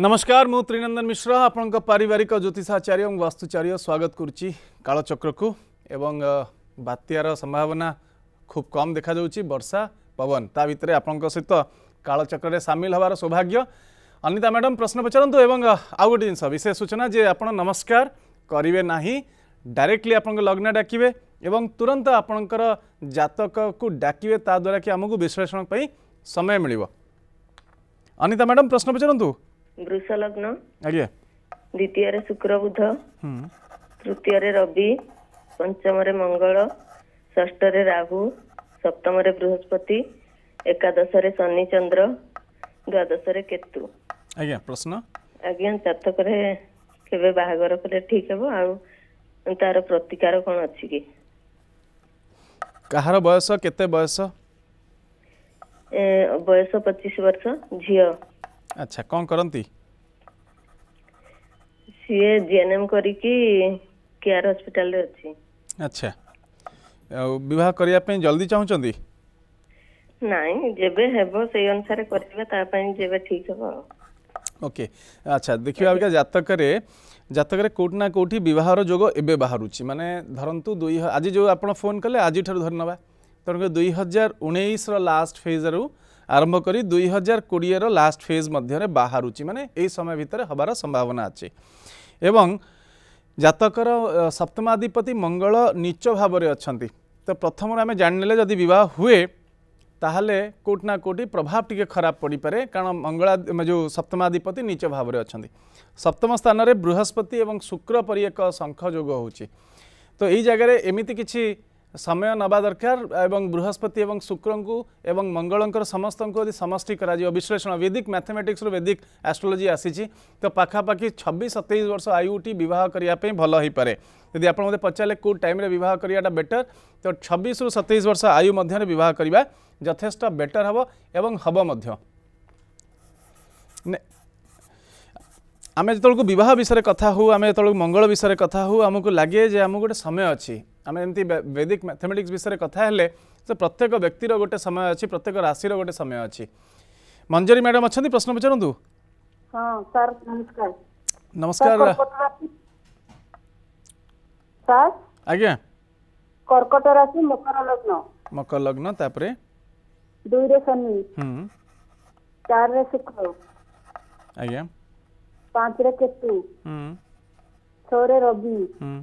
नमस्कार म त्रिनन्दन मिश्र आपणको पारिवारिक ज्योतिषाचार्य वास्तुचार्य स्वागत गरुी को एवं बात्यार संभावना खूब कम देखादाउ वर्षा ता भित्र आपण सहित कालचक्र सामिल हबार सौभाग्य अनिता मैडम प्रश्न एवं आउ गोटे जिस विशेष सूचना जे आपण नमस्कार गरे नै डाइरेक्टली आप्ने डाक्ये तुरंत आपणको जातक ता द्वारा कि आमको विश्लेषण पई समय मिलिवो अनिता मैडम प्रश्न पचारु ବୃଷ ଲଗ୍ନ ଦ୍ୱିତୀୟରେ ଶୁକ୍ର ବୁଧ ତୃତୀୟରେ ରବି ପଞ୍ଚମରେ ମଙ୍ଗଳ ଷଷ୍ଠରେ ରାହୁ ସପ୍ତମରେ ବୃହସ୍ପତି ଏକାଦଶରେ ଶନି ଚନ୍ଦ୍ର ଦ୍ୱାଦଶରେ କେତୁ ଆଜ୍ଞା ପ୍ରଶ୍ନ ଆଜ୍ଞା ଚାତକରେ କେବେ ବାହାଘର କଲେ ଠିକ ହେବ ଆଉ ତାର ପ୍ରତିକାର କ'ଣ ଅଛି କି କାହାର ବୟସ କେତେ ବୟସ ବୟସ ପଚିଶ ବର୍ଷ ଝିଅ আচ্ছা কোন করন্তি ସିଏ ଜିଏନଏମ୍ କରିକି କେୟାର ହସ୍ପିଟାଲରେ ଅଛି ଆଚ୍ଛା ଆଉ ବିବାହ କରିବା ପାଇଁ ଜଲ୍ଦି ଚାହୁଁଛନ୍ତି ନାଇଁ ଯେବେ ହେବ ସେଇ ଅନୁସାରେ କରିବା ତା ପାଇଁ ଯେବେ ଠିକ୍ ହେବ ଓକେ ଆଚ୍ଛା ଦେଖିବା ଅବିକା ଜାତକରେ ଜାତକରେ କେଉଁଠି ନା କେଉଁଠି ବିବାହର ଯୋଗ ଏବେ ବାହାରୁଛି ମାନେ ଧରନ୍ତୁ ଦୁଇ ଆଜି ଯେଉଁ ଆପଣ ଫୋନ୍ କଲେ ଆଜିଠାରୁ ଧରିନେବା ତେଣୁକରି ଦୁଇ ହଜାର ଉଣେଇଶର ଲାଷ୍ଟ ଫେଜ୍ରୁ ଆରମ୍ଭ କରି ଦୁଇ ହଜାର କୋଡ଼ିଏର ଲାଷ୍ଟ ଫେଜ୍ ମଧ୍ୟରେ ବାହାରୁଛି ମାନେ ଏହି ସମୟ ଭିତରେ ହେବାର ସମ୍ଭାବନା ଅଛି ଏବଂ ଜାତକର ସପ୍ତମାଧିପତି ମଙ୍ଗଳ ନୀଚ ଭାବରେ ଅଛନ୍ତି ତ ପ୍ରଥମରୁ ଆମେ ଜାଣିନେଲେ ଯଦି ବିବାହ ହୁଏ ତାହେଲେ କେଉଁଠି ନା କେଉଁଠି ପ୍ରଭାବ ଟିକିଏ ଖରାପ ପଡ଼ିପାରେ କାରଣ ମଙ୍ଗଳା ଯେଉଁ ସପ୍ତମାଧିପତି ନୀଚ ଭାବରେ ଅଛନ୍ତି ସପ୍ତମ ସ୍ଥାନରେ ବୃହସ୍ପତି ଏବଂ ଶୁକ୍ର ପରି ଏକ ଶଙ୍ଖ ଯୋଗ ହେଉଛି ତ ଏଇ ଜାଗାରେ ଏମିତି କିଛି ସମୟ ନେବା ଦରକାର ଏବଂ ବୃହସ୍ପତି ଏବଂ ଶୁକ୍ରଙ୍କୁ ଏବଂ ମଙ୍ଗଳଙ୍କର ସମସ୍ତଙ୍କୁ ଯଦି ସମଷ୍ଟି କରାଯିବ ବିଶ୍ଳେଷଣ ବେଦିକ ମ୍ୟାଥମେଟିକ୍ସରୁ ବେଦିକ ଆଷ୍ଟ୍ରୋଲୋଜି ଆସିଛି ତ ପାଖାପାଖି ଛବିଶ ସତେଇଶ ବର୍ଷ ଆୟୁଟି ବିବାହ କରିବା ପାଇଁ ଭଲ ହୋଇପାରେ ଯଦି ଆପଣ ମୋତେ ପଚାରିଲେ କେଉଁ ଟାଇମ୍ରେ ବିବାହ କରିବାଟା ବେଟର୍ ତ ଛବିଶରୁ ସତେଇଶ ବର୍ଷ ଆୟୁ ମଧ୍ୟରେ ବିବାହ କରିବା ଯଥେଷ୍ଟ ବେଟର୍ ହେବ ଏବଂ ହେବ ମଧ୍ୟ ଆମେ ଯେତେବେଳକୁ ବିବାହ ବିଷୟରେ କଥା ହେଉ ଆମେ ଯେତେବେଳକୁ ମଙ୍ଗଳ ବିଷୟରେ କଥା ହେଉ ଆମକୁ ଲାଗେ ଯେ ଆମକୁ ଗୋଟେ ସମୟ ଅଛି आम एमती वेदिक मैथमेटिक्स विषय कथा जे प्रत्येक व्यक्तिर गोटे समय अच्छी प्रत्येक राशि गोटे समय अच्छी मंजरी मैडम अच्छा प्रश्न पचारतु हाँ सर नमस्कार नमस्कार सर आज्ञा कर्कट राशि मकर लग्न मकर लग्न तापरे 2 रे शनि हम 4 रे शुक्र आज्ञा 5 रे केतु हम 6 रे रवि हम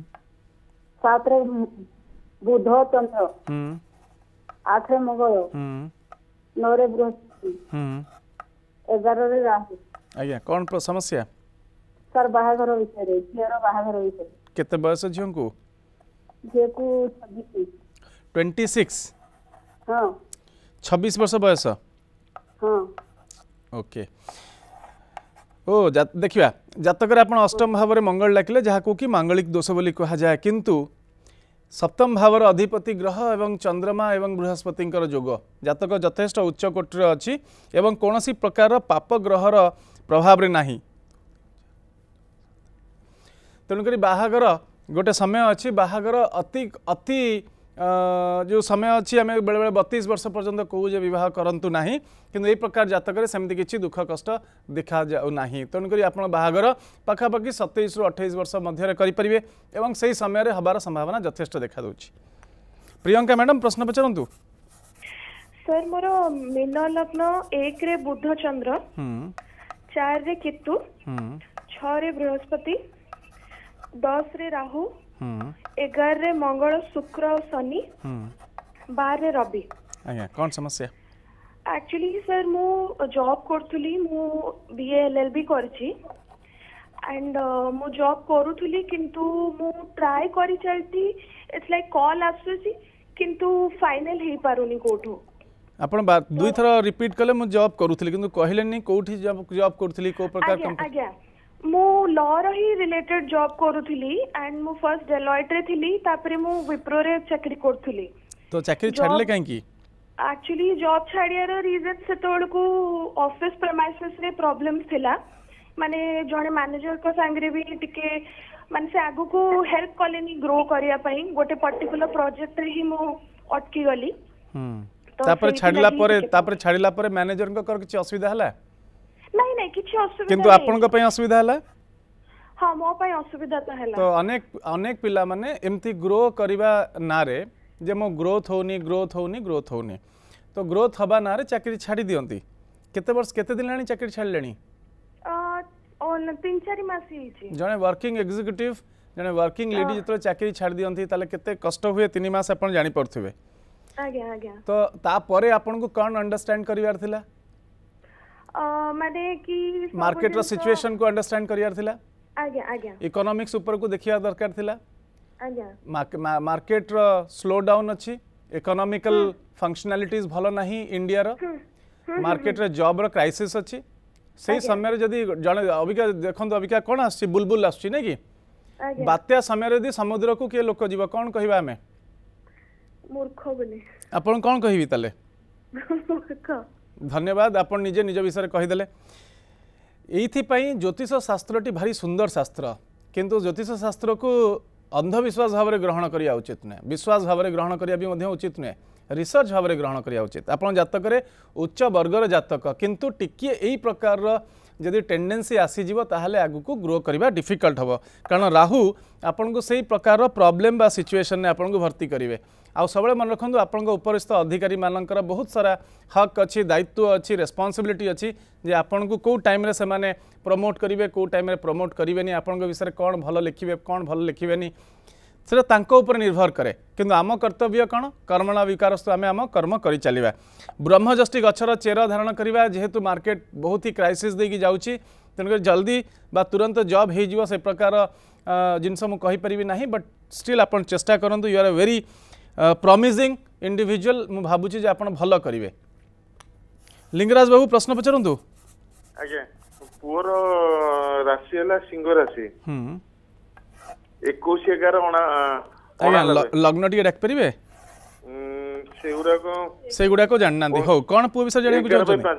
સાથે બુધો ચંદ્ર આઠે મંગળ નવરે બૃહસ્પતિ ଏଗାରରେ ରାହୁ ଆଜ୍ଞା କ'ଣ ସମସ୍ୟା ସାର୍ ବାହାଘର ବିଷୟରେ ଝିଅର ବାହାଘର ବିଷୟରେ କେତେ ବୟସ ଝିଅଙ୍କୁ ଝିଅକୁ ଟ୍ୱେଣ୍ଟି ସିକ୍ସ ହଁ ଛବିଶ ବର୍ଷ ବୟସ ହଁ ଓକେ ଓ ଦେଖିବା ଜାତକରେ ଆପଣ ଅଷ୍ଟମ ଭାବରେ ମଙ୍ଗଳ ଡାକିଲେ ଯାହାକୁ କି ମାଙ୍ଗଳିକ ଦୋଷ ବୋଲି କୁହାଯାଏ କିନ୍ତୁ ସପ୍ତମ ଭାବର ଅଧିପତି ଗ୍ରହ ଏବଂ ଚନ୍ଦ୍ରମା ଏବଂ ବୃହସ୍ପତିଙ୍କର ଯୋଗ ଜାତକ ଯଥେଷ୍ଟ ଉଚ୍ଚକୋଟୀର ଅଛି ଏବଂ କୌଣସି ପ୍ରକାରର ପାପ ଗ୍ରହର ପ୍ରଭାବରେ ନାହିଁ ତେଣୁକରି ବାହାଘର ଗୋଟେ ସମୟ ଅଛି ବାହାଘର ଅତି ଅତି जो समय अच्छी आम बेले बेले बतीस वर्ष पर्यटन कहू जे बहुत करूँ ना कि प्रकार जतक सेमती किसी दुख कष्ट देखा जा तेणुक आप बाहर पखापाखि सतैश रु अठाई वर्ष मध्य करें और से समय हबार संभावना जथेष देखा दूसरी प्रियंका मैडम प्रश्न पचारू सर मोर मीन लग्न एक रे बुध चंद्र चार रे केतु छः रे बृहस्पति दस रे राहु ଏଗାରରେ ମଙ୍ଗଳ ଶୁକ୍ର ଆଉ ଶନି ବାରରେ ରବି ଆଜ୍ଞା କ'ଣ ସମସ୍ୟା ଆକ୍ଚୁଆଲି ସାର୍ ମୁଁ ଜବ୍ କରୁଥିଲି ମୁଁ ବିଏ ଏଲ୍ ଏଲ୍ ବି କରିଛି ଆଣ୍ଡ ମୁଁ ଜବ୍ କରୁଥିଲି କିନ୍ତୁ ମୁଁ ଟ୍ରାଏ କରି ଚାଲିଛି ଇଟ୍ସ ଲାଇକ୍ କଲ୍ ଆସୁଛି କିନ୍ତୁ ଫାଇନାଲ ହେଇପାରୁନି କୋଉଠୁ ଆପଣ ଦୁଇଥର ରିପିଟ୍ କଲେ ମୁଁ ଜବ୍ କରୁଥିଲି କିନ୍ତୁ କହିଲେନି କୋଉଠି ଜବ୍ କରୁଥିଲି କୋଉ ପ୍ରକାର ଆଜ୍ଞା ମୁଁ ଲ'ର ହିଁ ରିଲେଟେଡ୍ ଜବ୍ କରୁଥିଲି ଆଣ୍ଡ ମୁଁ ଫର୍ଷ୍ଟ ଡେଲଏଟ୍ରେ ଥିଲି ତାପରେ ମୁଁ ୱିପ୍ରୋରେ ଚାକିରି କରୁଥିଲି ତ ଚାକିରି ଛାଡ଼ିଲେ କାହିଁକି ଆକ୍ଚୁଆଲି ଜବ୍ ଛାଡ଼ିବାର ରିଜନ୍ ସେତେବେଳକୁ ଅଫିସ୍ ପ୍ରମାଇସେସ୍ରେ ପ୍ରୋବ୍ଲେମ୍ ଥିଲା ମାନେ ଜଣେ ମ୍ୟାନେଜରଙ୍କ ସାଙ୍ଗରେ ବି ଟିକେ ମାନେ ସେ ଆଗକୁ ହେଲ୍ପ କଲେନି ଗ୍ରୋ କରିବା ପାଇଁ ଗୋଟେ ପର୍ଟିକୁଲାର ପ୍ରୋଜେକ୍ଟରେ ହିଁ ମୁଁ ଅଟକି ଗଲି ତାପରେ ଛାଡ଼ିଲା ପରେ ତାପରେ ଛାଡ଼ିଲା ପରେ ମ୍ୟାନେଜରଙ୍କର କିଛି ଅସୁବିଧା ହେଲା କିଛି ଅସୁବିଧା କିନ୍ତୁ ଆପଣଙ୍କ ପାଇଁ ଅସୁବିଧା ହେଲା ହଁ ମୋ ପାଇଁ ଅସୁବିଧା ତ ହେଲା ତ ଅନେକ ଅନେକ ପିଲାମାନେ ଏମିତି ଗ୍ରୋ କରିବା ନାଁରେ ଯେ ମୋ ଗ୍ରୋଥ୍ ହେଉନି ଗ୍ରୋଥ୍ ହେଉନି ଗ୍ରୋଥ୍ ହେଉନି ତ ଗ୍ରୋଥ୍ ହେବା ନାଁରେ ଚାକିରି ଛାଡ଼ି ଦିଅନ୍ତି କେତେ ବର୍ଷ କେତେ ଦିନ ହେଲାଣି ଚାକିରି ଛାଡ଼ିଲେଣି ତିନି ଚାରି ମାସ ହେଇଛି ଜଣେ ୱାର୍କିଂ ଏକ୍ଜିକ୍ୟୁଟିଭ୍ ଜଣେ ୱାର୍କିଂ ଲେଡି ଯେତେବେଳେ ଚାକିରି ଛାଡ଼ି ଦିଅନ୍ତି ତାହେଲେ କେତେ କଷ୍ଟ ହୁଏ ତିନି ମାସ ଆପଣ ଜାଣିପାରୁଥିବେ ଆଜ୍ଞା ଆଜ୍ଞା ତ ତାପରେ ଆପଣଙ୍କୁ କ'ଣ ଅଣ୍ଡରଷ୍ଟାଣ୍ଡ କରିବାର ଥିଲା माने कि मार्केट रो सिचुएशन को अंडरस्टैंड करियार थिला आज्ञा आज्ञा इकोनॉमिक्स ऊपर को देखिया दरकार थिला आज्ञा मार्केट रो स्लो डाउन अछि इकोनॉमिकल फंक्शनैलिटीज भलो नहि इंडिया रो मार्केट रे जॉब रो क्राइसिस अछि सही समय रे जदी जने अभिका देखंत अभिका कोन आछि बुलबुल आछि ने कि बात्या समय रे दी समुद्र को के लोक जीव कोन कहिबा हमें मूर्ख बोले आपण कोन कहिबी तले ধন্যবাদ আপনার নিজে নিজ বিষয়ে কহিদেলে এইপাই জ্যোতিষ শাস্ত্রটি ভারি সুন্দর শাস্ত্র কিন্তু জ্যোতিষ শাস্ত্রক অন্ধবিশ্বাস ভাবে গ্রহণ করা উচিত নুহে বিশ্বাস ভাবে গ্রহণ করা বি উচিত নুহে রিসর্চ ভাবে গ্রহণ করা উচিত আপনার জাতকরে উচ্চ বর্গর জাতক কিন্তু টিকিয়ে এই প্রকারর ଯଦି ଟେଣ୍ଡେନ୍ସି ଆସିଯିବ ତାହେଲେ ଆଗକୁ ଗ୍ରୋ କରିବା ଡିଫିକଲ୍ଟ ହେବ କାରଣ ରାହୁ ଆପଣଙ୍କୁ ସେଇ ପ୍ରକାରର ପ୍ରୋବ୍ଲେମ୍ ବା ସିଚୁଏସନ୍ରେ ଆପଣଙ୍କୁ ଭର୍ତ୍ତି କରିବେ ଆଉ ସବୁବେଳେ ମନେ ରଖନ୍ତୁ ଆପଣଙ୍କ ଉପରିସ୍ଥ ଅଧିକାରୀମାନଙ୍କର ବହୁତ ସାରା ହକ୍ ଅଛି ଦାୟିତ୍ୱ ଅଛି ରେସ୍ପନ୍ସିବିଲିଟି ଅଛି ଯେ ଆପଣଙ୍କୁ କେଉଁ ଟାଇମ୍ରେ ସେମାନେ ପ୍ରମୋଟ୍ କରିବେ କେଉଁ ଟାଇମ୍ରେ ପ୍ରମୋଟ୍ କରିବେନି ଆପଣଙ୍କ ବିଷୟରେ କ'ଣ ଭଲ ଲେଖିବେ କ'ଣ ଭଲ ଲେଖିବେନି से निर्भर कै कि आम कर्तव्य कौन कर्मणा विकारस्तु आम आम कर्म कर चलिया ब्रह्मजष्टी गचर चेर धारण करवा जेहेतु मार्केट बहुत ही क्राइसीस जाऊँगी तेणुक जल्दी बा तुरंत जब हो प्रकार जिनस मुझेपरि ना बट स्टिल आप चेस्ट करूँ you are a very promising individual मुझे भावुँ जो आप भल करेंगे लिंगराज बाबू प्रश्न पचारत पुओर राशि सिंह राशि একুশ এগার আজ্ঞা লগ্ন টিকে ডাকি পারিবে সেগুড়াক সেগুড়াক জানি না হো কোন পুয়া বিষয়ে জানিବାକୁ ଚାହୁଁଛନ୍ତି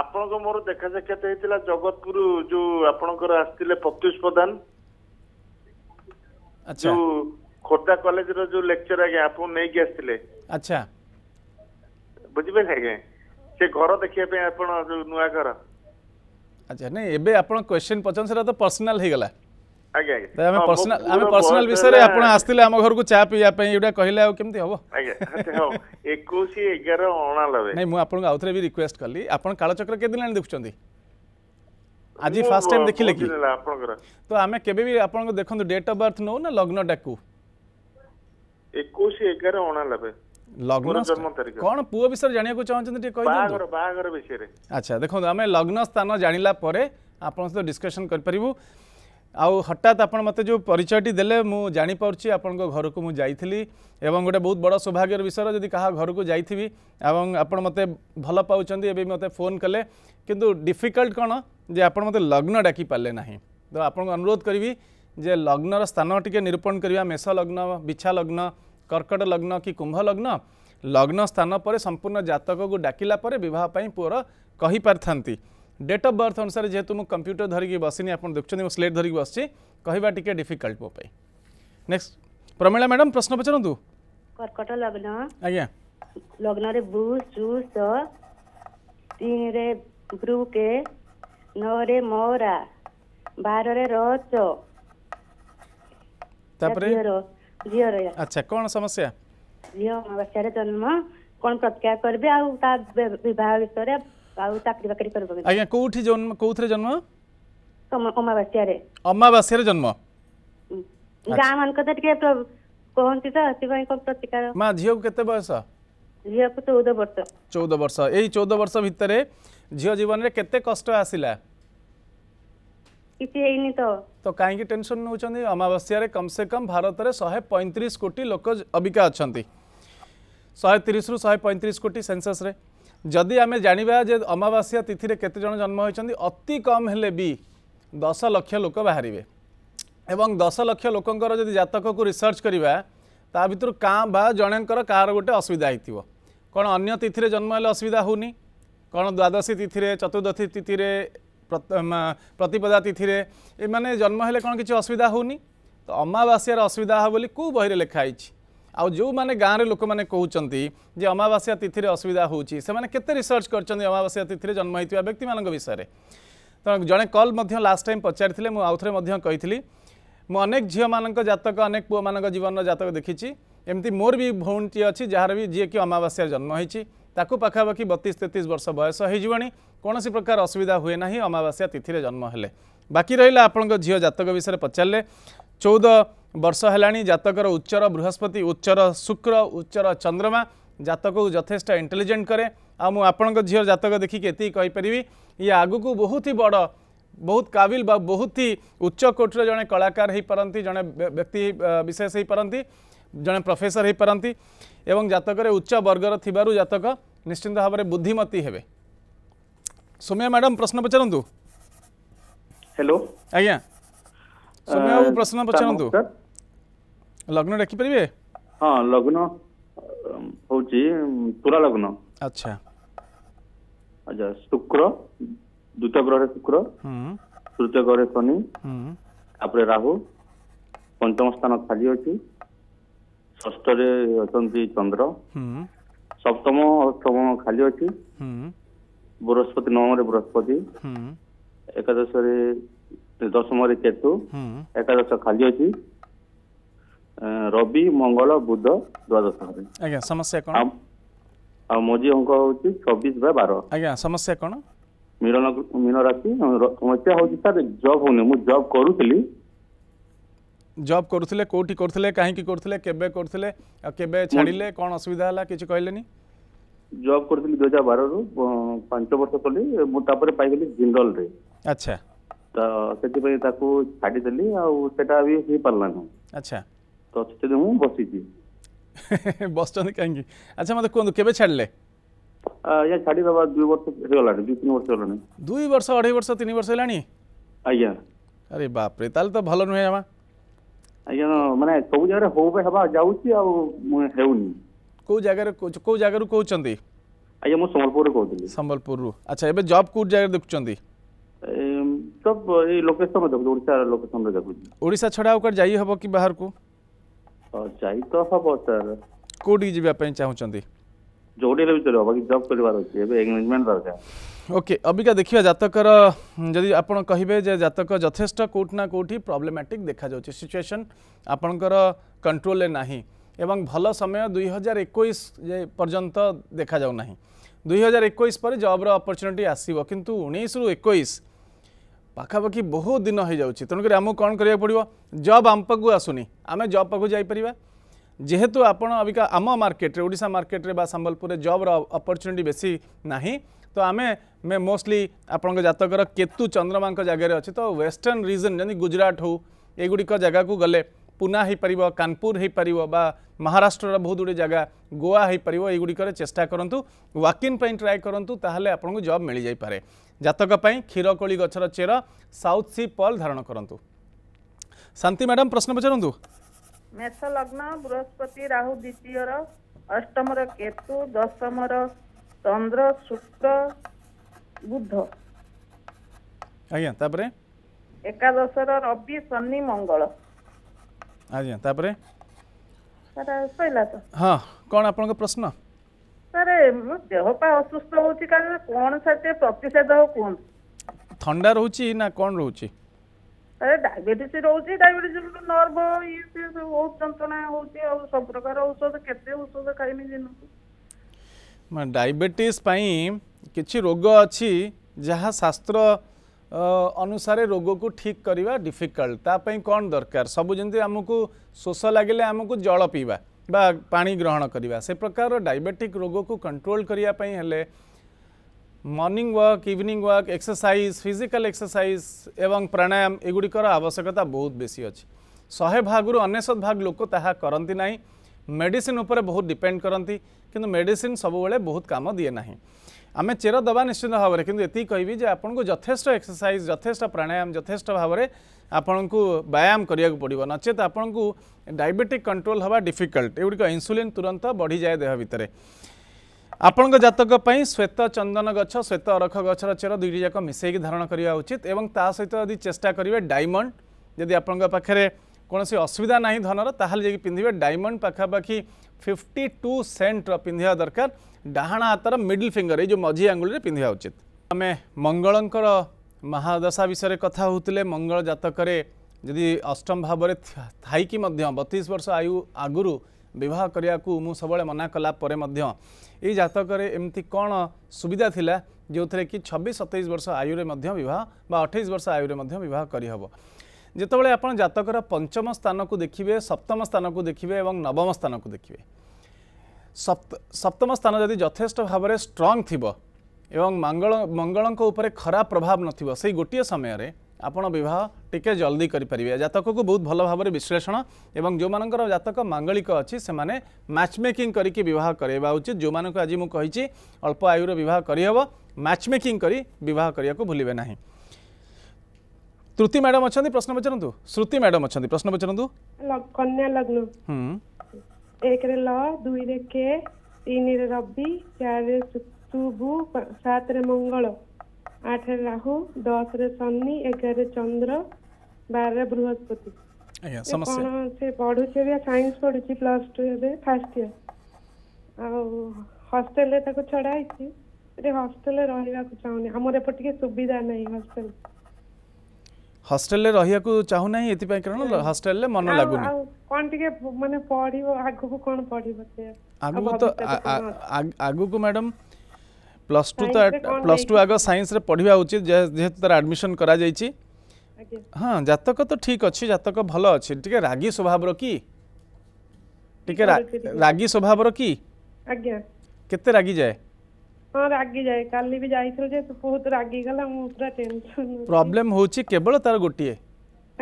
ଆପଣଙ୍କ ମୋର ଦେଖା ସାକ୍ଷାତ ହେଇଥିଲା ଜଗତପୁର ଯୋଉ ଆପଣଙ୍କର ଆସିଥିଲେ ପତ୍ୟୁଷ ପ୍ରଧାନ ଯୋଉ ଖୋର୍ଦ୍ଧା କଲେଜର ଯୋଉ ଲେକ୍ଚର ଆଜ୍ଞା ଆପଣ ନେଇକି ଆସିଥିଲେ ଆଚ୍ଛା ବୁଝିପାରିଲେ ଆଜ୍ଞା ସେ ଘର ଦେଖିବା ପାଇଁ ଆପଣ ଯୋଉ ନୂଆ ଘର ଆଚ୍ଛା ନାଇଁ ଏବେ ଆପଣ କ୍ୱେଶ୍ଚିନ୍ ପଚାରନ୍ତୁ ସେଟା ତ ପର୍ସନାଲ ହେଇଗଲା ଆଜ୍ଞା ଆମେ ପର୍ସନାଲ ଆମେ ପର୍ସନାଲ ବିଷୟରେ ଆପଣ ଆସିଥିଲେ ଆମ ଘରକୁ ଚା ପିଇବା ପାଇଁ ଏଇଟା କହିଲେ ଆଉ କେମିତି ହବ ଆଜ୍ଞା ଏକୋଇଶ ଏଗାର ଅଣାନବେ ନାଇଁ ମୁଁ ଆପଣଙ୍କୁ ଆଉଥରେ ବି ରିକ୍ୱେଷ୍ଟ କଲି ଆପଣ କାଳଚକ୍ର କେତେ ଦିନ ଦେଖୁଛନ୍ତି ଆଜି ଫାର୍ଷ୍ଟ ଟାଇମ୍ ଦେଖିଲେ କି ଆପଣଙ୍କର ତ ଆମେ କେବେ ବି ଆପଣଙ୍କୁ ଦେଖନ୍ତୁ ଡେଟ୍ ଅଫ୍ ବାର୍ଥ ନଉ ନା ଲଗ୍ନଟା କୁ ଏକୋଇଶ ଏଗାର ଅଣାନବେ ଲଗ୍ନ କ'ଣ ପୁଅ ବିଷୟରେ ଜାଣିବାକୁ ଚାହୁଁଛନ୍ତି ଟିକେ କହିଦିଅନ୍ତୁ ବାହାଘର ବିଷୟରେ ଆଚ୍ଛା ଦେଖନ୍ତୁ ଆମେ ଲଗ୍ନ ସ୍ଥାନ ଜାଣିଲା ପରେ ଆପଣଙ୍କ ସହିତ ଡିସ୍କସନ୍ କରିପାରିବୁ आउ हठात आप मत जो परिचयटी दे मुझे आप घर को मुझे एवं गोटे बहुत बड़ सौभाग्यर विषय जी क्या घर को जाती एवं मत भल पाँच एवं मत फोन कले कि डिफिकल्ट कौन जे आप मत लग्न डाक पारे ना तो आप अनुरोध करी जे लग्नर स्थान टी निरूपण करवा मेष लग्न बिछा लग्न कर्कट लग्न कि कुंभ लग्न लग्न स्थान पर संपूर्ण जतक को डाकिला बहुत पुअर कहीपारी डेट अफ बर्थ अनुसार जेहतु मु कंप्यूटर धरिकी बसनी आप देखते मो स्लेट धरिकी बस कह डिफिकल्ट मोप नेक्स्ट प्रमिला मैडम प्रश्न पचारत कर्कट लग्न आज्ञा लग्न रे बु सु स तीन रे तापरे झियो रे अच्छा कोन समस्या झियो अमावास्या रे जन्म कोन प्रतिकार करबे आ ता विवाह विषय रे ଆଉ ଚାକିରି ବାକିରି କରିବ ଆଜ୍ଞା କୋଉଠି ଜନ୍ମ କୋଉଥିରେ ଜନ୍ମ ଅମାବାସ୍ୟାରେ ଅମାବାସ୍ୟାରେ ଜନ୍ମ ଗାଁ ମାନଙ୍କ ତ ଟିକେ କୁହନ୍ତି ତ ସେଥିପାଇଁ କଣ ପ୍ରତିକାର ମା ଝିଅକୁ କେତେ ବୟସ ଝିଅକୁ ଚଉଦ ବର୍ଷ ଚଉଦ ବର୍ଷ ଏଇ ଚଉଦ ବର୍ଷ ଭିତରେ ଝିଅ ଜୀବନରେ କେତେ କଷ୍ଟ ଆସିଲା କିଛି ହେଇନି ତ ତ କାହିଁକି ଟେନସନ୍ ନେଉଛନ୍ତି ଅମାବାସ୍ୟାରେ କମ୍ ସେ କମ୍ ଭାରତରେ ଶହେ ପଇଁତିରିଶ କୋଟି ଲୋକ ଅବିକା ଅଛନ୍ତି ଶହେ ତିରିଶରୁ ଶହେ ପଇଁତିରିଶ କୋଟି ସେନ୍ସସ୍ରେ ଯଦି ଆମେ ଜାଣିବା ଯେ ଅମାବାସ୍ୟା ତିଥିରେ କେତେଜଣ ଜନ୍ମ ହୋଇଛନ୍ତି ଅତି କମ୍ ହେଲେ ବି ଦଶ ଲକ୍ଷ ଲୋକ ବାହାରିବେ ଏବଂ ଦଶ ଲକ୍ଷ ଲୋକଙ୍କର ଯଦି ଜାତକକୁ ରିସର୍ଚ୍ଚ କରିବା ତା ଭିତରୁ କାଁ ବା ଜଣେଙ୍କର କାହାର ଗୋଟେ ଅସୁବିଧା ହେଇଥିବ କ'ଣ ଅନ୍ୟ ତିଥିରେ ଜନ୍ମ ହେଲେ ଅସୁବିଧା ହେଉନି କ'ଣ ଦ୍ୱାଦଶୀ ତିଥିରେ ଚତୁର୍ଦଶୀ ତିଥିରେ ପ୍ରତିପଦା ତିଥିରେ ଏମାନେ ଜନ୍ମ ହେଲେ କ'ଣ କିଛି ଅସୁବିଧା ହେଉନି ତ ଅମାବାସ୍ୟାର ଅସୁବିଧା ହେବ ବୋଲି କେଉଁ ବହିରେ ଲେଖା ହେଇଛି जो मैंने गाँव में लोक मैंने कहते अमावास्या तिथि असुविधा होने के रिसर्च कर अमावास्या तिथि जन्म होता व्यक्ति मान विषय तो जड़े कल लास्ट टाइम पचारे मुझे कही मुक झी जातक अनेक पुह मान जीवन जातक देखी एमती मोर भी भौणीटी अच्छी जहाँ भी जी कि अमावास्या जन्म होती पखापाखि बतीस तेतीस वर्ष बयस होनी कौन प्रकार असुविधा हुए ना अमावास्या तिथि जन्म हेले बाकी रहा आपण झील जतक विषय पचारे चौदह वर्ष है जतकर उच्चर बृहस्पति उच्चर शुक्र उच्चर चंद्रमा जतक को जथेष इंटेलीजेंट कै आपण झील जतक देखिए कहीपरि ये आगुक बहुत ही बड़ बहुत काबिल बा बहुत ही उच्च कोटीर जड़े कलाकार हो पारती जड़े व्यक्ति विशेष हो पारती जड़े प्रफेसर हो पारती जतक उच्च वर्गर थी जतक निश्चिंत भाव बुद्धिमती है सोमिया मैडम प्रश्न पचारत हेलो आज्ञा ଆଉ ପ୍ରଶ୍ନ ପଚାରନ୍ତୁ ଲଗ୍ନ ଦେଖିପାରିବେ ହଁ ଲଗ୍ନ ହଉଛି ପୁରା ଲଗ୍ନ ଆଚ୍ଛା ଆଚ୍ଛା ଶୁକ୍ର ଦ୍ରୁତ ଗ୍ରହରେ ଶୁକ୍ର ତୃତୀୟ ଗ୍ରହରେ ଶନି ତାପରେ ରାହୁ ପଞ୍ଚମ ସ୍ଥାନ ଖାଲି ଅଛି ଷଷ୍ଠରେ ଅଛନ୍ତି ଚନ୍ଦ୍ର ସପ୍ତମ ଅଷ୍ଟମ ଖାଲି ଅଛି ବୃହସ୍ପତି ନବମରେ ବୃହସ୍ପତି ଏକାଦଶରେ ଦଶମରେ କେତୁ ଏକାଦଶ ଖାଲି ଅଛି ରବି ମଙ୍ଗଳ ବୁଧ ଦ୍ୱାଦଶ ଘରେ ଆଜ୍ଞା ସମସ୍ୟା କ'ଣ ଆଉ ମୋଜି ଅଙ୍କ ହେଉଛି ଚବିଶ ବା ବାର ଆଜ୍ଞା ସମସ୍ୟା କ'ଣ ମିଳନ ମୀନ ରାଶି ସମସ୍ୟା ହେଉଛି ସାର୍ ଜବ୍ ହଉନି ମୁଁ ଜବ୍ କରୁଥିଲି ଜବ୍ କରୁଥିଲେ କୋଉଠି କରୁଥିଲେ କାହିଁକି କରୁଥିଲେ କେବେ କରୁଥିଲେ ଆଉ କେବେ ଛାଡ଼ିଲେ କ'ଣ ଅସୁବିଧା ହେଲା କିଛି କହିଲେନି ଜବ୍ କରୁଥିଲି ଦୁଇ ହଜାର ବାରରୁ ପାଞ୍ଚ ବର୍ଷ କଲି ମୁଁ ତାପରେ ପାଇଗଲି ଜିନ୍ଦଲରେ ଆଚ୍ଛା ତ ସେଥିପାଇଁ ତାକୁ ଛାଡ଼ିଦେଲି ଆଉ ସେଟା ବି ହେଇପାରିଲା ନାହିଁ ଆଚ୍ଛା ତ ସେଥିରେ ମୁଁ ବସିଛି ବସିଛନ୍ତି କାହିଁକି ଆଚ୍ଛା ମୋତେ କୁହନ୍ତୁ କେବେ ଛାଡ଼ିଲେ ଆଜ୍ଞା ଛାଡ଼ିଦେବା ଦୁଇ ବର୍ଷ ହେଇଗଲାଣି ଦୁଇ ତିନି ବର୍ଷ ହେଲାଣି ଦୁଇ ବର୍ଷ ଅଢ଼େଇ ବର୍ଷ ତିନି ବର୍ଷ ହେଲାଣି ଆଜ୍ଞା ଆରେ ବାପରେ ତାହେଲେ ତ ଭଲ ନୁହେଁ ଜମା ଆଜ୍ଞା ମାନେ ସବୁ ଜାଗାରେ ହଉ ହେବା ଯାଉଛି ଆଉ ହେଉନି କେଉଁ ଜାଗାରେ କେଉଁ ଜାଗାରୁ କହୁଛନ୍ତି ଆଜ୍ଞା ମୁଁ ସମ୍ବଲପୁରରୁ କହୁଥିଲି ସମ୍ବଲପୁରରୁ ଆଚ୍ଛା ଏବେ ଜବ୍ କେଉଁ ଜାଗାରେ ଦେଖୁଛନ୍ତି सब ये लोकेशन में देखो ओडिशा लोकेशन में देखो ओडिशा छड़ा होकर जाई हबो कि बाहर को जाई तो हबो सर कोडी जीवा पे चाहु चंदी जोड़ी ले भी चलो बाकी जॉब करवा रहे हैं एंगेजमेंट कर रहे ओके okay, अबिका देखिए जतकर जदि आप कहे जतक जथेष कौटना कौटि प्रोब्लेमेटिक देखा सिचुएशन आपणकर कंट्रोल ना एवं भल समय दुई हजार एक पर्यत देखा जाऊना दुई हजार एक जब्र अपरच्युनिटी आसव कितु उन्नीस रु एक আকাবাকী বহুত দিন হই যাওছি তন করি আমো কোন করিয়া পড়িব জব আমপকু আসুনি আমি জব পকু যাইপরিবা জেহেতু आपण আবি কা আমা মার্কেট রে ওড়িশা মার্কেট রে বাSambalpur রে জব অর অপরচুনিটি বেছি নাহি তো আমি মে মোস্টলি आपण जातोকর কেতু চন্দ্রমাଙ୍କ জাগা রে আছি তো ওয়েস্টার্ন রিজন মানে গুজরাট হ এগুডি কা জাগা কো গলে ପୁନା ହୋଇପାରିବ କାନପୁର ହୋଇପାରିବ ବା ମହାରାଷ୍ଟ୍ରର ବହୁତ ଗୁଡ଼ିଏ ଜାଗା ଗୋଆ ହୋଇପାରିବ ଏଗୁଡ଼ିକରେ ଚେଷ୍ଟା କରନ୍ତୁ ୱାକିଂ ପାଇଁ ଟ୍ରାଏ କରନ୍ତୁ ତାହେଲେ ଆପଣଙ୍କୁ ଜବ୍ ମିଳିଯାଇପାରେ ଜାତକ ପାଇଁ କ୍ଷୀରକୋଳି ଗଛର ଚେର ସାଉଥ ସି ପଲ୍ ଧାରଣ କରନ୍ତୁ ଶାନ୍ତି ମ୍ୟାଡ଼ାମ୍ ପ୍ରଶ୍ନ ପଚାରନ୍ତୁ ମେଷ ଲଗ୍ନ ବୃହସ୍ପତି ରାହୁ ଦ୍ୱିତୀୟର ଅଷ୍ଟମର କେତୁ ଦଶମର ଚନ୍ଦ୍ର ଶୁକ୍ର ବୁଧ ଆଜ୍ଞା ତାପରେ ଏକାଦଶର ରବି ଶନି ମଙ୍ଗଳ ଆଜ୍ଞା ତାପରେ ହଁ କ'ଣ ଆପଣଙ୍କ ପ୍ରଶ୍ନ ସାର୍ ମୋ ଦେହ ପା ଅସୁସ୍ଥ ହେଉଛି କାରଣ କ'ଣ ସାର୍ ଟିକେ ପ୍ରତିଷେଧକ କୁହନ୍ତୁ ଥଣ୍ଡା ରହୁଛି ନା କ'ଣ ରହୁଛି ଡାଇବେଟିସ୍ ରହୁଛି ଡାଇବେଟିସ୍ ନର୍ଭ ଇଏ ସିଏ ସବୁ ବହୁତ ଯନ୍ତ୍ରଣା ହେଉଛି ଆଉ ସବୁ ପ୍ରକାର ଔଷଧ କେତେ ଔଷଧ ଖାଇମି ଦିନକୁ ଡାଇବେଟିସ୍ ପାଇଁ କିଛି ରୋଗ ଅଛି ଯାହା ଶାସ୍ତ୍ର अनुसार रोग को ठीक करवा डिफिकल्ट कौन दरकार सब जमी आमको शोष लगे आमको जल पीवा पा ग्रहण करवा से प्रकार डायबेटिक रोग को कंट्रोल करने morning morning evening walk exercise physical exercise एवं प्राणायाम एगुड़िकर आवश्यकता बहुत बेसी अच्छी शहे भागु अनेशत भाग लोक करती ना मेडिसीन बहुत डिपेंड करती कि मेडिसीन सब बहुत कम दिए ना आम चेर दबा निश्चित भाव में कितनी कहबी जो आपको जथेष एक्सरसाइज जथेष प्राणायाम जथेष भाव में आपन को व्यायाम करने को पड़ो नचे आपन को डायबेटिक कंट्रोल हाँ डिफिकल्ट एगुड़िक इन्सुलिन तुरंत बढ़ी जाए देह भितर आपण जतक श्वेत चंदन गच श्वेत अरख गचर चेर दुईटी जाक मिसेक धारण करवा उचित सहित यदि चेस्टा करेंगे डायमंड जदि आपखे कौन असुविधा ना धनर ताकि पिंधे डायमंड पखापाखि फिफ्टी टू सेन्टर पिंधा दरकार ଡାହାଣ ହାତର ମିଡିଲ୍ ଫିଙ୍ଗର୍ ଏଇ ଯେଉଁ ମଝି ଆଙ୍ଗୁଳିରେ ପିନ୍ଧିବା ଉଚିତ ଆମେ ମଙ୍ଗଳଙ୍କର ମହାଦଶା ବିଷୟରେ କଥା ହେଉଥିଲେ ମଙ୍ଗଳ ଜାତକରେ ଯଦି ଅଷ୍ଟମ ଭାବରେ ଥାଇକି ମଧ୍ୟ ବତିଶ ବର୍ଷ ଆୟୁ ଆଗରୁ ବିବାହ କରିବାକୁ ମୁଁ ସବୁବେଳେ ମନା କଲା ପରେ ମଧ୍ୟ ଏଇ ଜାତକରେ ଏମିତି କ'ଣ ସୁବିଧା ଥିଲା ଯେଉଁଥିରେ କି ଛବିଶ ସତେଇଶ ବର୍ଷ ଆୟୁରେ ମଧ୍ୟ ବିବାହ ବା ଅଠେଇଶ ବର୍ଷ ଆୟୁରେ ମଧ୍ୟ ବିବାହ କରିହେବ ଯେତେବେଳେ ଆପଣ ଜାତକର ପଞ୍ଚମ ସ୍ଥାନକୁ ଦେଖିବେ ସପ୍ତମ ସ୍ଥାନକୁ ଦେଖିବେ ଏବଂ ନବମ ସ୍ଥାନକୁ ଦେଖିବେ सप्तम स्थान जदि यथेष भाव में स्ट्रंग थ मंगल मंगल खराब प्रभाव नई गोटे समय आपह टे जल्दी करेंगे जतक को बहुत भल भाव विश्लेषण और जो मान जतक मांगलिक अच्छी से मैंने मैचमेकिंग करके बहुत करवा उचित जो मैं आज मुझे अल्प आयुर बहुत करहब मैचमेकिंग करवाह करने भूल श्रुति मैडम अच्छा प्रश्न श्रुति मैडम अच्छा प्रश्न पचारू कन्या लग्न ඒකර ලා දුයිරකේ তিনের রবি চারে সুবু সাতরে মঙ্গল আঠের রাহু দশরে শনি এগারে চন্দ্র বারে বৃহস্পতি কোন সে পড়ুছে এবার সাইন্স পড়ুছি প্লাস টু এবে ফার্স্ট ইয়ার ଆଉ ହଷ୍ଟେଲରେ ତାକୁ ଛଡ଼ା ହେଇଛି ସେଠି ହଷ୍ଟେଲରେ ରହିବାକୁ ଚାହୁଁନି ଆମର ଏପଟେ ଟିକେ ସୁବିଧା ନାହିଁ ହଷ୍ଟେଲ ହଷ୍ଟେଲରେ ରହିବାକୁ ଚାହୁଁନାହିଁ ଏଥିପାଇଁ କାରଣ ହଷ୍ଟେଲରେ ମନ ଲାଗୁନି କଣ ଟିକେ ମାନେ ପଢିବ ଆଗକୁ କଣ ପଢିବ ସେ ଆଗକୁ ତ ଆଗକୁ ମ୍ୟାଡାମ ପ୍ଲସ୍ ଟୁ ତ ପ୍ଲସ୍ ଟୁ ଆଗ ସାଇନ୍ସରେ ପଢ଼ିବା ଉଚିତ ଯେହେତୁ ତାର ଆଡ଼ମିସନ୍ କରାଯାଇଛି ହଁ ଜାତକ ତ ଠିକ୍ ଅଛି ଜାତକ ଭଲ ଅଛି ଟିକେ ରାଗି ସ୍ୱଭାବର କି ଟିକେ ରାଗି ସ୍ୱଭାବର କି ଆଜ୍ଞା କେତେ ରାଗିଯାଏ ହଁ ରାଗିଯାଏ କାଲି ବି ଯାଇଥିଲୁ ଯେ ବହୁତ ରାଗିଗଲା ମୁଁ ପୁରା ଟେନସନ୍ ପ୍ରୋବ୍ଲେମ୍ ହେଉଛି କେବଳ ତାର ଗୋଟିଏ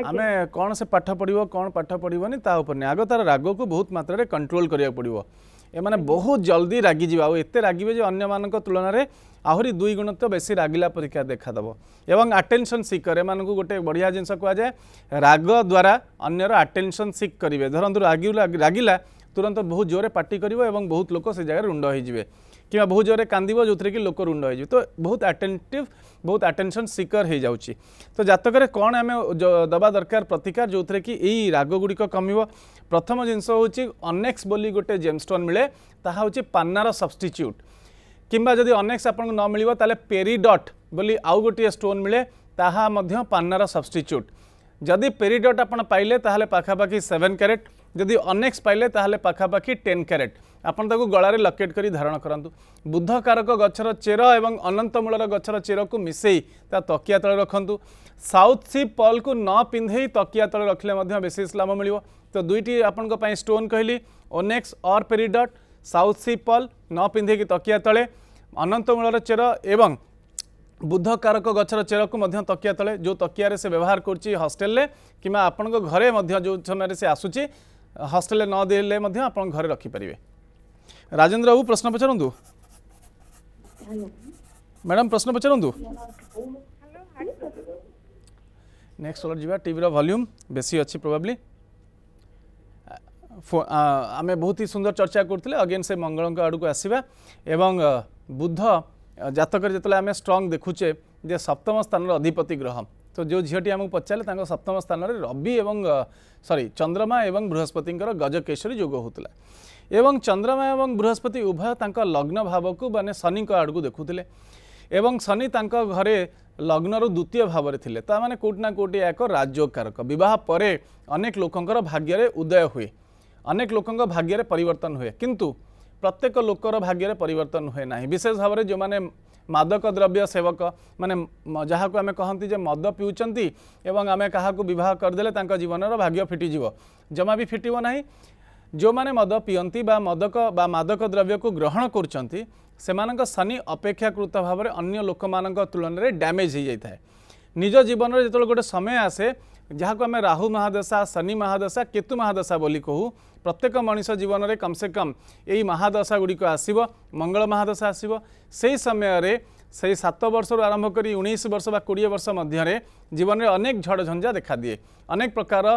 ଆମେ କ'ଣ ସେ ପାଠ ପଢ଼ିବ କ'ଣ ପାଠ ପଢ଼ିବନି ତା ଉପରେ ନାହିଁ ଆଗ ତାର ରାଗକୁ ବହୁତ ମାତ୍ରାରେ କଣ୍ଟ୍ରୋଲ କରିବାକୁ ପଡ଼ିବ ଏମାନେ ବହୁତ ଜଲ୍ଦି ରାଗିଯିବେ ଆଉ ଏତେ ରାଗିବେ ଯେ ଅନ୍ୟମାନଙ୍କ ତୁଳନାରେ ଆହୁରି ଦୁଇ ଗୁଣ ତ ବେଶୀ ରାଗିଲା ପରୀକ୍ଷା ଦେଖାଦେବ ଏବଂ ଆଟେନସନ୍ ସିକର ଏମାନଙ୍କୁ ଗୋଟେ ବଢ଼ିଆ ଜିନିଷ କୁହାଯାଏ ରାଗ ଦ୍ୱାରା ଅନ୍ୟର ଆଟେନସନ୍ ସିକ୍ କରିବେ ଧରନ୍ତୁ ରାଗିଲା ରାଗିଲା ତୁରନ୍ତ ବହୁତ ଜୋରରେ ପାଟି କରିବ ଏବଂ ବହୁତ ଲୋକ ସେ ଜାଗାରେ ରୁଣ୍ଡ ହୋଇଯିବେ कि बहुत जोर कांद जो थे कि लोक रुंड हो तो बहुत आटेटिव बहुत आटेनसन सिकर हो जाए तो जतक कौन आम दवा दरकार प्रतिकार जो थे कि यही राग गुड़िक कम प्रथम जिनस होनेक्स बोली गोटे जेमस्टोन मिले ताकि पानार सबस्टिच्यूट किंवा जदि अनेक्स आप न मिल तो पेरीडट बोली आउ गोटे स्टोन मिले ताहा पानार सबस्टिच्यूट जदि पेरीडट आपल पाखापाखि सेवेन क्यारेट जदि अनेक्स पाइले पखापाखि टेन क्यारेट आपन ताकु गळारे लकेट कर धारण करंतु बुद्ध कारक चेर एवं अनंतमूल गचर चेर को मिसेई ता तकिया तळ रखु साउथ सी पल को न पिंधेई तकिया तळ रखले मध्ये लाभ इस्लाम तो दुईटी आपन स्टोन कहली ओनेक्स और पेरीडट साउथ सी पल न पिंधेई की तकिया तळे अनंतमूल चेर एवं बुद्ध कारक गछर चेर को तकिया तळे जो तकिया से व्यवहार करची हॉस्टल ले किमा घरे जो समय से आसुची हस्टेल न देले मध्ये आपन घरे राजेन्द्र बाबू प्रश्न पचार मैडम प्रश्न पचार नेक्स्ट कलर जी टी भल्यूम बेसी अच्छी प्रोबेबली आम बहुत ही सुंदर चर्चा करते अगेन से मंगल आड़ को आसवा एवं बुद्ध जतक जो आम स्ट्रंग देखुचे जे सप्तम स्थान अधिपति ग्रह तो जो झीटी आमको पचारे सप्तम स्थान रवि एवं सरी चंद्रमा एवं बृहस्पति गजकेशरी जोग होता এবং চন্দ্রমা এবং বৃহস্পতি উভয় তাঁর লগ্ন ভাবক মানে শনি আড়ু দেখুলে এবং শনি তাঁর ঘরে লগ্নর দ্বিতীয় ভাবরে লে তা মানে কোটি না কোটি এক রাজযোগকারক বহ পরে অনেক লোকঙ্কর ভাগ্যের উদয় হুয়ে অনেক লোকঙ্ক ভাগ্যের পরিবর্তন হুয়ে কিন্তু প্রত্যেক লোকর ভাগ্যের পরিবর্তন হুয়ে না বিশেষ ভাবে যে মাদক দ্রব্য সেবক মানে যা আমি কহতি যে মদ পিউচন্তি এবং আমি কাহকু বিবাহ করেদেলে তাঁর জীবনর ভাগ্য ফিটিযোগ জমা বি ফিটব না जो मैंने मद पिंती मदक मादक द्रव्य को ग्रहण करनी अपेक्षाकृत भाव में अगर लोक मान तुलन में डैमेज हो है निज जीवन जो तो गोटे समय आसे जहाँ को आम राहु महादशा शनि महादशा केतु महादशा बोली कहू प्रत्येक मनिष जीवन में कम से कम यही महादशा गुड़िक आसव मंगल महादशा आसव से ही समय से सत वर्ष आरंभ कर उन्नीस वर्ष व कोड़े वर्ष मध्य जीवन में अनेक झड़झा देखा दिए अनेक प्रकार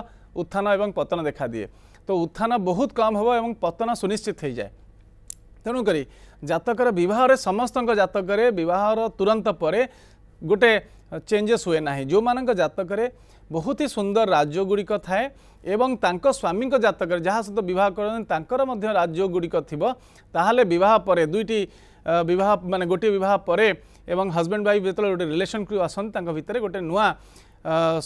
उत्थान एवं पतन देखा दिए তো উত্থান বহু কম হব এবং পতন সুনিশ্চিত হয়ে যায় তেমক জাতকর বহরে সমস্ত জাতকরে বহর তুরন্ত পরে গোটে চেঞ্জেস হুয়ে না যে জাতকরে বহুত সুন্দর রাজ্যগুড়ি থাকে এবং তাঙ্ক স্বামী জাতকরে যা সহ বহ করতে তাঁকর রাজ্যগুড়ি থাকবে তাহলে বহ পরে দুইটি বহ মানে গোটি বহ পরে এবং হজবেন্ড ওয়াইফ যেত গোটে রিলেসনকু আসতে তাঁর ভিতরে গোটে নূয়া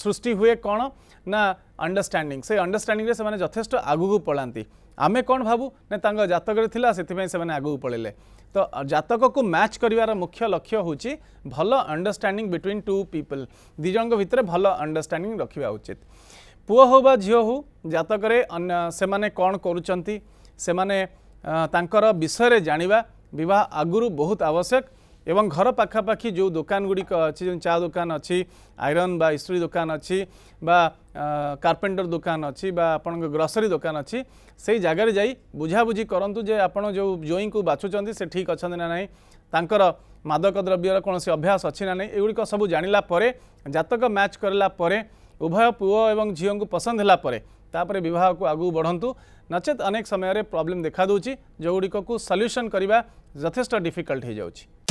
ସୃଷ୍ଟି ହୁଏ କ'ଣ ନା ଅଣ୍ଡରଷ୍ଟାଣ୍ଡିଂ ସେ ଅଣ୍ଡରଷ୍ଟାଣ୍ଡିଂରେ ସେମାନେ ଯଥେଷ୍ଟ ଆଗକୁ ପଳାନ୍ତି ଆମେ କ'ଣ ଭାବୁ ନା ତାଙ୍କ ଜାତକରେ ଥିଲା ସେଥିପାଇଁ ସେମାନେ ଆଗକୁ ପଳେଇଲେ ତ ଜାତକକୁ ମ୍ୟାଚ୍ କରିବାର ମୁଖ୍ୟ ଲକ୍ଷ୍ୟ ହେଉଛି ଭଲ ଅଣ୍ଡରଷ୍ଟାଣ୍ଡିଂ ବିଟୱିନ୍ ଟୁ ପିପଲ୍ ଦୁଇ ଜଣଙ୍କ ଭିତରେ ଭଲ ଅଣ୍ଡରଷ୍ଟାଣ୍ଡିଂ ରଖିବା ଉଚିତ ପୁଅ ହେଉ ବା ଝିଅ ହେଉ ଜାତକରେ ସେମାନେ କ'ଣ କରୁଛନ୍ତି ସେମାନେ ତାଙ୍କର ବିଷୟରେ ଜାଣିବା ବିବାହ ଆଗରୁ ବହୁତ ଆବଶ୍ୟକ ଏବଂ ଘର ପାଖାପାଖି ଯେଉଁ ଦୋକାନଗୁଡ଼ିକ ଅଛି ଯେମିତି ଚା ଦୋକାନ ଅଛି ଆଇରନ୍ ବା ଇସ୍ତ୍ରୀ ଦୋକାନ ଅଛି ବା କାର୍ପେଣ୍ଟର ଦୋକାନ ଅଛି ବା ଆପଣଙ୍କ ଗ୍ରସରୀ ଦୋକାନ ଅଛି ସେଇ ଜାଗାରେ ଯାଇ ବୁଝାବୁଝି କରନ୍ତୁ ଯେ ଆପଣ ଯେଉଁ ଜ୍ୱଇଁଙ୍କୁ ବାଛୁଛନ୍ତି ସେ ଠିକ୍ ଅଛନ୍ତି ନା ନାହିଁ ତାଙ୍କର ମାଦକ ଦ୍ରବ୍ୟର କୌଣସି ଅଭ୍ୟାସ ଅଛି ନା ନାହିଁ ଏଗୁଡ଼ିକ ସବୁ ଜାଣିଲା ପରେ ଜାତକ ମ୍ୟାଚ୍ କରିଲା ପରେ ଉଭୟ ପୁଅ ଏବଂ ଝିଅଙ୍କୁ ପସନ୍ଦ ହେଲା ପରେ ତାପରେ ବିବାହକୁ ଆଗକୁ ବଢ଼ନ୍ତୁ ନଚେତ୍ ଅନେକ ସମୟରେ ପ୍ରୋବ୍ଲେମ୍ ଦେଖାଦେଉଛି ଯେଉଁଗୁଡ଼ିକକୁ ସଲ୍ୟୁସନ୍ କରିବା ଯଥେଷ୍ଟ ଡିଫିକଲ୍ଟ ହୋଇଯାଉଛି